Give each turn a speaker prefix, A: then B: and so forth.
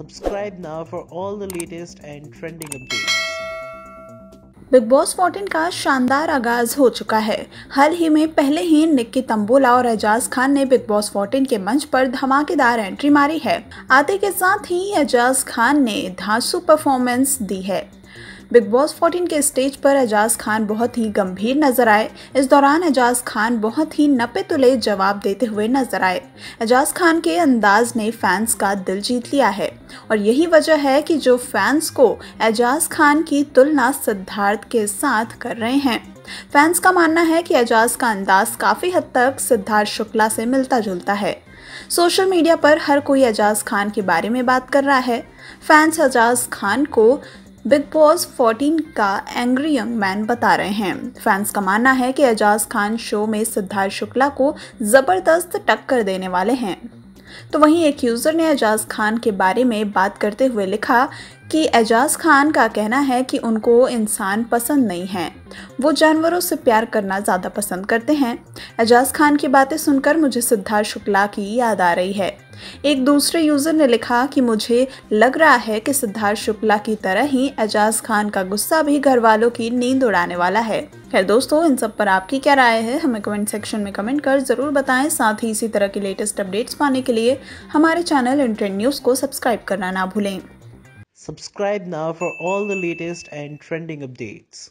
A: Subscribe now for all the latest and trending updates.
B: Bigg Boss 14 का शानदार आगाज हो चुका है हाल ही में पहले ही निक्की तंबोला और एजाज खान ने बिग बॉस 14 के मंच पर धमाकेदार एंट्री मारी है आते के साथ ही एजाज खान ने धांसू परफॉर्मेंस दी है बिग बॉस 14 के स्टेज पर एजाज खान बहुत ही गंभीर नजर आए इस दौरान एजाज खान बहुत ही नपे तुले जवाब देते हुए नजर आए एजाज खान के अंदाज ने फैंस का दिल जीत लिया है और यही वजह है कि जो फैंस को एजाज खान की तुलना सिद्धार्थ के साथ कर रहे हैं फैंस का मानना है कि एजाज का अंदाज काफ़ी हद तक सिद्धार्थ शुक्ला से मिलता जुलता है सोशल मीडिया पर हर कोई एजाज खान के बारे में बात कर रहा है फैंस एजाज खान को बिग बॉस 14 का एंग्री यंग मैन बता रहे हैं फैंस का मानना है कि एजाज खान शो में सिद्धार्थ शुक्ला को ज़बरदस्त टक्कर देने वाले हैं तो वहीं एक यूज़र ने एजाज खान के बारे में बात करते हुए लिखा कि एजाज खान का कहना है कि उनको इंसान पसंद नहीं है वो जानवरों से प्यार करना ज़्यादा पसंद करते हैं एजाज खान की बातें सुनकर मुझे सिद्धार्थ शुक्ला की याद आ रही है एक दूसरे यूज़र ने लिखा कि मुझे लग रहा है कि सिद्धार्थ शुक्ला की तरह ही एजाज खान का गुस्सा भी घर वालों की नींद उड़ाने वाला है खैर दोस्तों इन सब पर आपकी क्या राय है हमें कमेंट सेक्शन में कमेंट कर ज़रूर बताएं साथ ही इसी तरह की लेटेस्ट अपडेट्स पाने के लिए हमारे चैनल इंटरनेट न्यूज़ को सब्सक्राइब करना ना भूलें
A: subscribe now for all the latest and trending updates